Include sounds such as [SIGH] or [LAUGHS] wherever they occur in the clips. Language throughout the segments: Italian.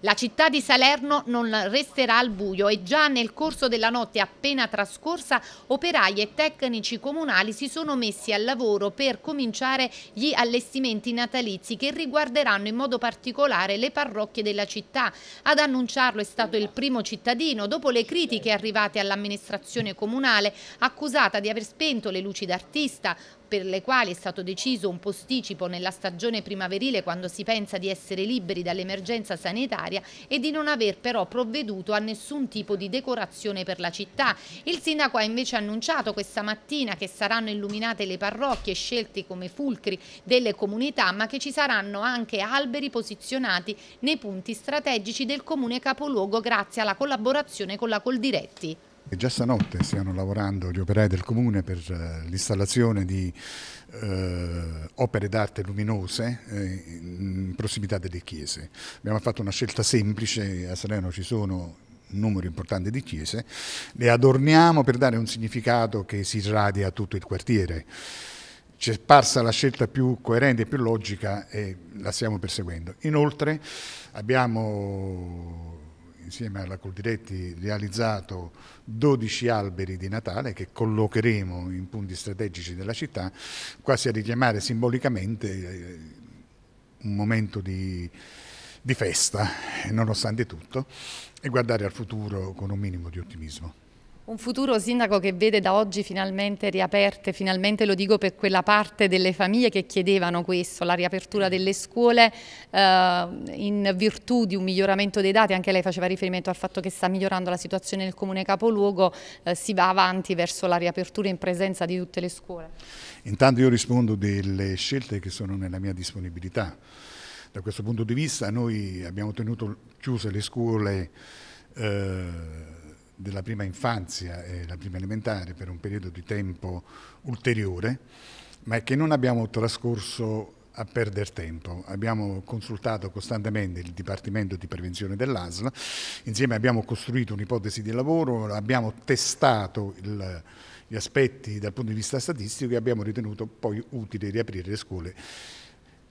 La città di Salerno non resterà al buio e già nel corso della notte appena trascorsa operai e tecnici comunali si sono messi al lavoro per cominciare gli allestimenti natalizi che riguarderanno in modo particolare le parrocchie della città. Ad annunciarlo è stato il primo cittadino dopo le critiche arrivate all'amministrazione comunale accusata di aver spento le luci d'artista, per le quali è stato deciso un posticipo nella stagione primaverile quando si pensa di essere liberi dall'emergenza sanitaria e di non aver però provveduto a nessun tipo di decorazione per la città. Il sindaco ha invece annunciato questa mattina che saranno illuminate le parrocchie scelte come fulcri delle comunità ma che ci saranno anche alberi posizionati nei punti strategici del comune capoluogo grazie alla collaborazione con la Coldiretti e già stanotte stiano lavorando gli operai del comune per eh, l'installazione di eh, opere d'arte luminose eh, in prossimità delle chiese. Abbiamo fatto una scelta semplice, a Salerno ci sono un numero importante di chiese, le adorniamo per dare un significato che si irradia a tutto il quartiere. Ci è parsa la scelta più coerente e più logica e la stiamo perseguendo. Inoltre abbiamo insieme alla Coldiretti realizzato 12 alberi di Natale che collocheremo in punti strategici della città, quasi a richiamare simbolicamente eh, un momento di, di festa, nonostante tutto, e guardare al futuro con un minimo di ottimismo. Un futuro sindaco che vede da oggi finalmente riaperte, finalmente lo dico per quella parte delle famiglie che chiedevano questo, la riapertura mm. delle scuole eh, in virtù di un miglioramento dei dati, anche lei faceva riferimento al fatto che sta migliorando la situazione nel comune capoluogo, eh, si va avanti verso la riapertura in presenza di tutte le scuole. Intanto io rispondo delle scelte che sono nella mia disponibilità. Da questo punto di vista noi abbiamo tenuto chiuse le scuole eh, della prima infanzia e la prima elementare per un periodo di tempo ulteriore, ma è che non abbiamo trascorso a perdere tempo. Abbiamo consultato costantemente il Dipartimento di Prevenzione dell'ASL, insieme abbiamo costruito un'ipotesi di lavoro, abbiamo testato il, gli aspetti dal punto di vista statistico e abbiamo ritenuto poi utile riaprire le scuole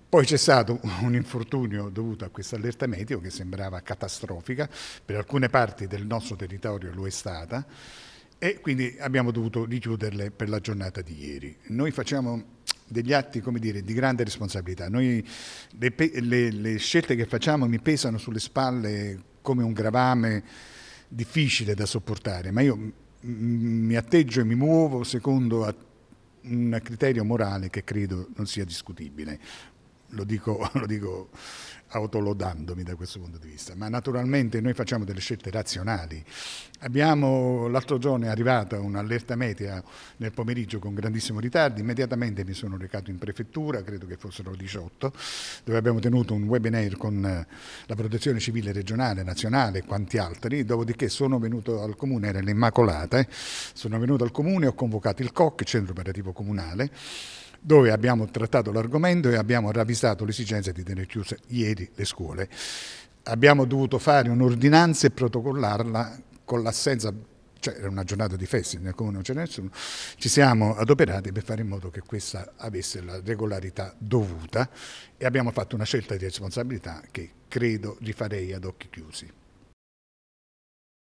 poi c'è stato un infortunio dovuto a questa allerta meteo che sembrava catastrofica, per alcune parti del nostro territorio lo è stata e quindi abbiamo dovuto richiuderle per la giornata di ieri. Noi facciamo degli atti dire, di grande responsabilità. Noi, le, le, le scelte che facciamo mi pesano sulle spalle come un gravame difficile da sopportare, ma io mi atteggio e mi muovo secondo un criterio morale che credo non sia discutibile lo dico, [LAUGHS] lo dico autolodandomi da questo punto di vista, ma naturalmente noi facciamo delle scelte razionali. Abbiamo, l'altro giorno è arrivata un'allerta media nel pomeriggio con grandissimo ritardo, immediatamente mi sono recato in prefettura, credo che fossero 18, dove abbiamo tenuto un webinar con eh, la protezione civile regionale, nazionale e quanti altri, dopodiché sono venuto al comune, era l'Immacolata, eh? sono venuto al comune, ho convocato il COC, Centro Operativo Comunale, dove abbiamo trattato l'argomento e abbiamo ravvisato l'esigenza di tenere chiuse ieri le scuole. Abbiamo dovuto fare un'ordinanza e protocollarla con l'assenza, cioè era una giornata di feste, nel comune non c'era nessuno, ci siamo adoperati per fare in modo che questa avesse la regolarità dovuta e abbiamo fatto una scelta di responsabilità che credo rifarei ad occhi chiusi.